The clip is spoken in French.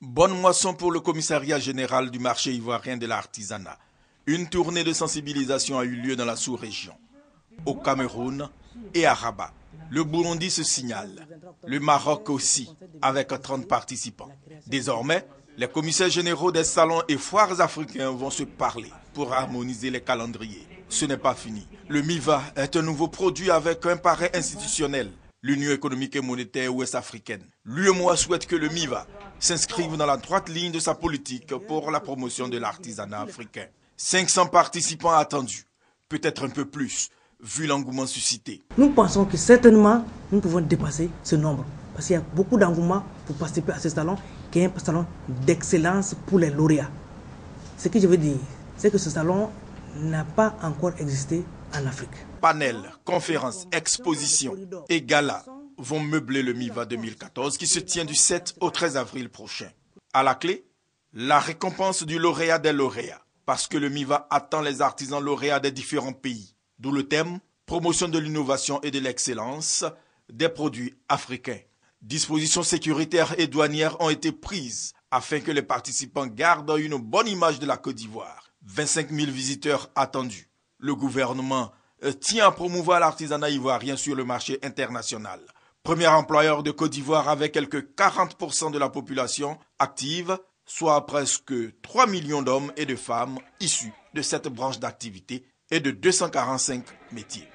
Bonne moisson pour le commissariat général du marché ivoirien de l'artisanat. Une tournée de sensibilisation a eu lieu dans la sous-région, au Cameroun et à Rabat. Le Burundi se signale, le Maroc aussi, avec 30 participants. Désormais, les commissaires généraux des salons et foires africains vont se parler pour harmoniser les calendriers. Ce n'est pas fini. Le MIVA est un nouveau produit avec un parrain institutionnel l'Union économique et monétaire ouest-africaine. L'UMOA souhaite que le MIVA s'inscrive dans la droite ligne de sa politique pour la promotion de l'artisanat africain. 500 participants attendus, peut-être un peu plus, vu l'engouement suscité. Nous pensons que certainement, nous pouvons dépasser ce nombre, parce qu'il y a beaucoup d'engouement pour participer à ce salon, qui est un salon d'excellence pour les lauréats. Ce que je veux dire, c'est que ce salon n'a pas encore existé en Afrique. Panels, conférences, expositions et galas vont meubler le MIVA 2014 qui se tient du 7 au 13 avril prochain. À la clé, la récompense du lauréat des lauréats, parce que le MIVA attend les artisans lauréats des différents pays, d'où le thème Promotion de l'innovation et de l'excellence des produits africains. Dispositions sécuritaires et douanières ont été prises afin que les participants gardent une bonne image de la Côte d'Ivoire. 25 000 visiteurs attendus le gouvernement euh, tient à promouvoir l'artisanat ivoirien sur le marché international. Premier employeur de Côte d'Ivoire avec quelques 40% de la population active, soit presque 3 millions d'hommes et de femmes issus de cette branche d'activité et de 245 métiers.